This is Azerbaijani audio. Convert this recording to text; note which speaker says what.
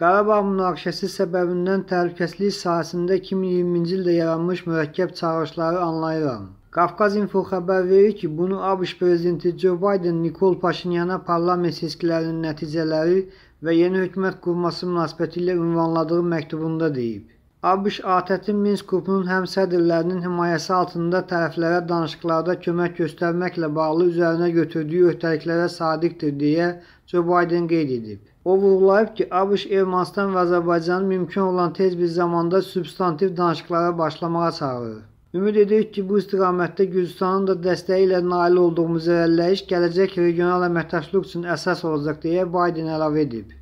Speaker 1: Qarabağ münaqişəsi səbəbindən təhlükəsizlik sahəsində 2020-ci ildə yaranmış mürəkkəb çağırışları anlayıram. Qafqaz Info xəbər verir ki, bunu ABŞ prezidenti Joe Biden Nikol Paşinyana parlament seçkilərinin nəticələri və yeni hökumət qurması münasibətilə ünvanladığı məktubunda deyib. ABŞ ATƏT-in Minsk qrupunun həm sədrlərinin himayəsi altında tərəflərə danışıqlarda kömək göstərməklə bağlı üzərinə götürdüyü öhdəliklərə sadiqdir deyə Joe Biden qeyd edib. O vurğulayıb ki, ABŞ Ermənistan və Azərbaycanı mümkün olan tez bir zamanda substantiv danışıqlara başlamağa çağırır. Ümid edirik ki, bu istiqamətdə Gürcüstanın da dəstəyi ilə nail olduğumuz irəliləyiş gələcək regional əməkdaşlıq üçün əsas olacaq deyə Biden əlavə edib.